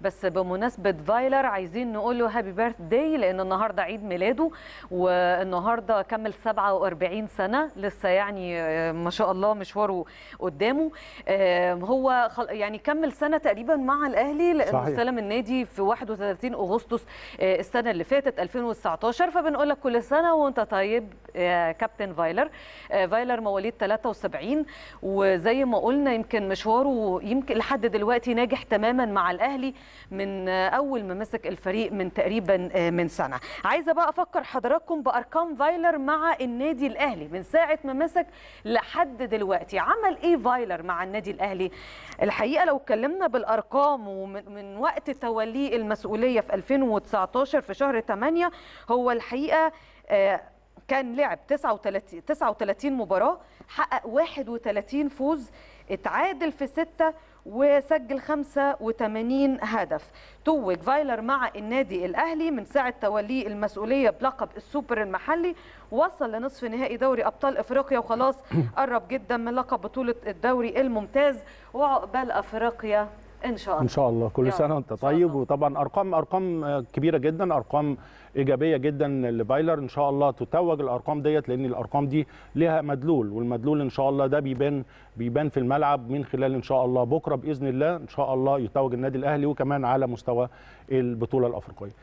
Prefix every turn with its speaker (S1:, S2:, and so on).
S1: بس بمناسبه فايلر عايزين نقول له هابي بيرث داي لان النهارده عيد ميلاده والنهارده كمل 47 سنه لسه يعني آه، ما شاء الله مشواره قدامه آه، هو يعني كمل سنه تقريبا مع الاهلي لانه استلم النادي في 31 اغسطس آه، السنه اللي فاتت 2019 فبنقول لك كل سنه وانت طيب كابتن فايلر آه، فايلر مواليد 73 وزي ما قلنا يمكن مشواره يمكن لحد دلوقتي ناجح تماما مع الاهلي من اول ما مسك الفريق من تقريبا آه، من سنه عايزه بقى افكر حضراتكم بارقام فايلر مع النادي الاهلي من ساعه ما مسك لحد دلوقتي عمل ايه فايلر مع النادي الاهلي الحقيقه لو اتكلمنا بالارقام ومن وقت توليه المسؤوليه في 2019 في شهر 8 هو الحقيقه آه، كان لعب 39 39 مباراه حقق 31 فوز اتعادل في سته وسجل 85 هدف توج فايلر مع النادي الاهلي من ساعه توليه المسؤوليه بلقب السوبر المحلي وصل لنصف نهائي دوري ابطال افريقيا وخلاص قرب جدا من لقب بطوله الدوري الممتاز وعقبال افريقيا ان شاء الله ان شاء الله كل سنه
S2: وانت طيب وطبعا ارقام ارقام كبيره جدا ارقام ايجابيه جدا لفايلر ان شاء الله تتوج الارقام ديت لان الارقام دي لها مدلول والمدلول ان شاء الله ده بيبان بيبان في الملعب من خلال ان شاء الله بكره باذن الله ان شاء الله يتوج النادي الاهلي وكمان على مستوى البطوله الافريقيه